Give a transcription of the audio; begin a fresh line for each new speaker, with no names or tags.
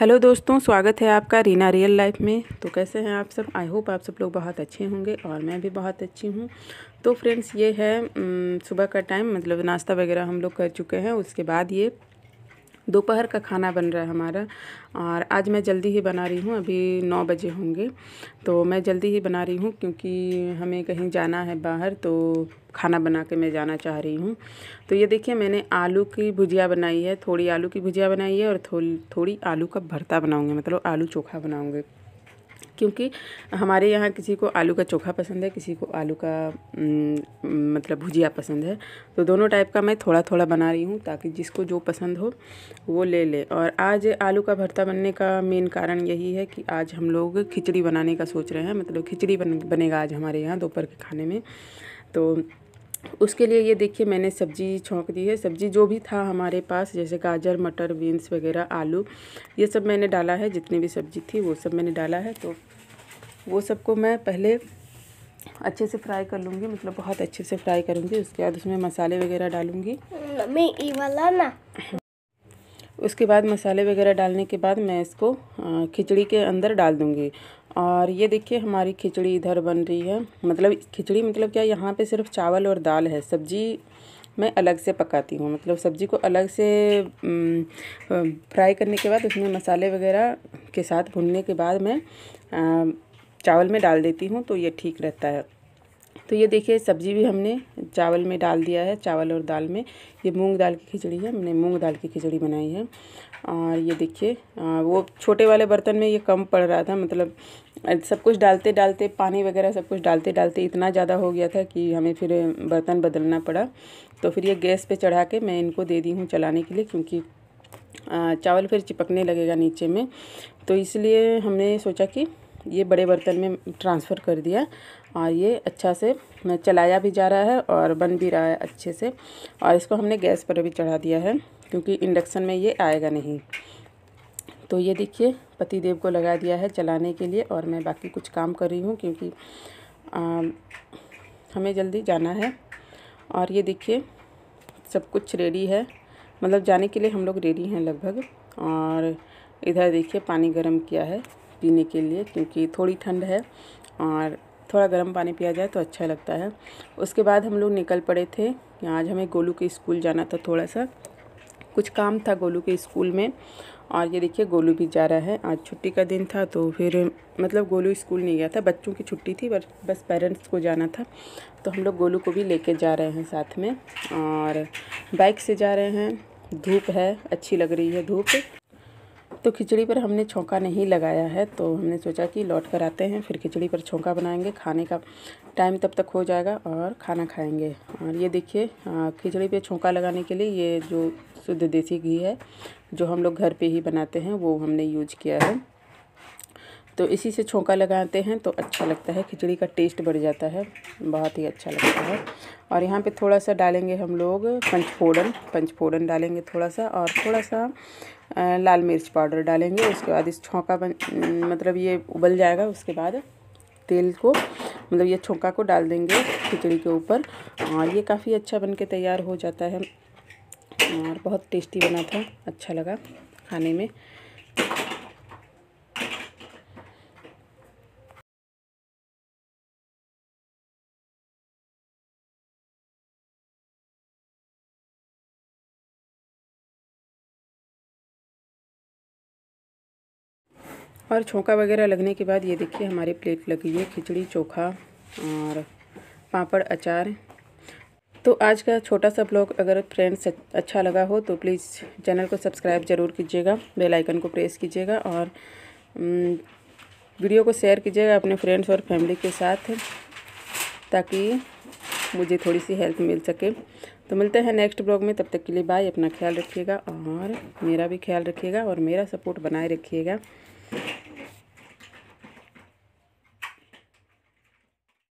hello दोस्तों स्वागत है आपका रीना रियल लाइफ में तो कैसे हैं आप सब आई होप आप सब लोग बहुत अच्छे होंगे और मैं भी बहुत अच्छी हूँ तो फ्रेंड्स ये है सुबह का टाइम मतलब नाश्ता वगैरह हम लोग कर चुके हैं उसके बाद ये दोपहर का खाना बन रहा है हमारा और आज मैं जल्दी ही बना रही हूँ अभी नौ बजे होंगे तो मैं जल्दी ही बना रही हूँ क्योंकि हमें कहीं जाना है बाहर तो खाना बना के मैं जाना चाह रही हूँ तो ये देखिए मैंने आलू की भुजिया बनाई है थोड़ी आलू की भुजिया बनाई है और थोड़ी थोड़ी आलू का भरता बनाऊँगी मतलब आलू चोखा बनाऊँगी क्योंकि हमारे यहाँ किसी को आलू का चोखा पसंद है किसी को आलू का मतलब भुजिया पसंद है तो दोनों टाइप का मैं थोड़ा थोड़ा बना रही हूँ ताकि जिसको जो पसंद हो वो ले ले और आज आलू का भरता बनने का मेन कारण यही है कि आज हम लोग खिचड़ी बनाने का सोच रहे हैं मतलब खिचड़ी बन, बनेगा आज हमारे यहाँ दोपहर के खाने में तो उसके लिए ये देखिए मैंने सब्जी छोंक दी है सब्जी जो भी था हमारे पास जैसे गाजर मटर बीन्स वगैरह आलू ये सब मैंने डाला है जितनी भी सब्जी थी वो सब मैंने डाला है तो वो सबको मैं पहले अच्छे से फ्राई कर लूँगी मतलब बहुत अच्छे से फ्राई करूँगी उसके बाद उसमें मसाले वगैरह डालूँगी ना उसके बाद मसाले वगैरह डालने के बाद मैं इसको खिचड़ी के अंदर डाल दूँगी और ये देखिए हमारी खिचड़ी इधर बन रही है मतलब खिचड़ी मतलब क्या यहाँ पे सिर्फ चावल और दाल है सब्जी मैं अलग से पकाती हूँ मतलब सब्ज़ी को अलग से फ्राई करने के बाद उसमें मसाले वगैरह के साथ भुनने के बाद मैं चावल में डाल देती हूँ तो ये ठीक रहता है तो ये देखिए सब्जी भी हमने चावल में डाल दिया है चावल और दाल में ये मूंग दाल की खिचड़ी है हमने मूंग दाल की खिचड़ी बनाई है और ये देखिए वो छोटे वाले बर्तन में ये कम पड़ रहा था मतलब सब कुछ डालते डालते पानी वगैरह सब कुछ डालते डालते इतना ज़्यादा हो गया था कि हमें फिर बर्तन बदलना पड़ा तो फिर ये गैस पर चढ़ा के मैं इनको दे दी हूँ चलाने के लिए क्योंकि चावल फिर चिपकने लगेगा नीचे में तो इसलिए हमने सोचा कि ये बड़े बर्तन में ट्रांसफ़र कर दिया और ये अच्छा से चलाया भी जा रहा है और बन भी रहा है अच्छे से और इसको हमने गैस पर भी चढ़ा दिया है क्योंकि इंडक्शन में ये आएगा नहीं तो ये देखिए पति देव को लगा दिया है चलाने के लिए और मैं बाकी कुछ काम कर रही हूँ क्योंकि आ, हमें जल्दी जाना है और ये देखिए सब कुछ रेडी है मतलब जाने के लिए हम लोग रेडी हैं लगभग और इधर देखिए पानी गर्म किया है पीने के लिए क्योंकि थोड़ी ठंड है और थोड़ा गर्म पानी पिया जाए तो अच्छा लगता है उसके बाद हम लोग निकल पड़े थे आज हमें गोलू के स्कूल जाना था थोड़ा सा कुछ काम था गोलू के स्कूल में और ये देखिए गोलू भी जा रहा है आज छुट्टी का दिन था तो फिर मतलब गोलू स्कूल नहीं गया था बच्चों की छुट्टी थी पर बस पेरेंट्स को जाना था तो हम लोग गोलू को भी लेके जा रहे हैं साथ में और बाइक से जा रहे हैं धूप है अच्छी लग रही है धूप तो खिचड़ी पर हमने छौंका नहीं लगाया है तो हमने सोचा कि लौट कर आते हैं फिर खिचड़ी पर छौंका बनाएंगे खाने का टाइम तब तक हो जाएगा और खाना खाएंगे और ये देखिए खिचड़ी पे छौंका लगाने के लिए ये जो शुद्ध देसी घी है जो हम लोग घर पे ही बनाते हैं वो हमने यूज किया है तो इसी से छोंका लगाते हैं तो अच्छा लगता है खिचड़ी का टेस्ट बढ़ जाता है बहुत ही अच्छा लगता है और यहाँ पे थोड़ा सा डालेंगे हम लोग पंचफोड़न पंचफोड़न डालेंगे थोड़ा सा और थोड़ा सा लाल मिर्च पाउडर डालेंगे उसके बाद इस छोंका बन मतलब ये उबल जाएगा उसके बाद तेल को मतलब ये छोंका को डाल देंगे खिचड़ी के ऊपर और ये काफ़ी अच्छा बन के तैयार हो जाता है और बहुत टेस्टी बना था अच्छा लगा खाने में और छोंका वगैरह लगने के बाद ये देखिए हमारी प्लेट लगी है खिचड़ी चोखा और पापड़ अचार तो आज का छोटा सा ब्लॉग अगर फ्रेंड्स अच्छा लगा हो तो प्लीज़ चैनल को सब्सक्राइब ज़रूर कीजिएगा बेल आइकन को प्रेस कीजिएगा और वीडियो को शेयर कीजिएगा अपने फ्रेंड्स और फैमिली के साथ ताकि मुझे थोड़ी सी हेल्प मिल सके तो मिलते हैं नेक्स्ट ब्लॉग में तब तक के लिए बाय अपना ख्याल रखिएगा और मेरा भी ख्याल रखिएगा और मेरा सपोर्ट बनाए रखिएगा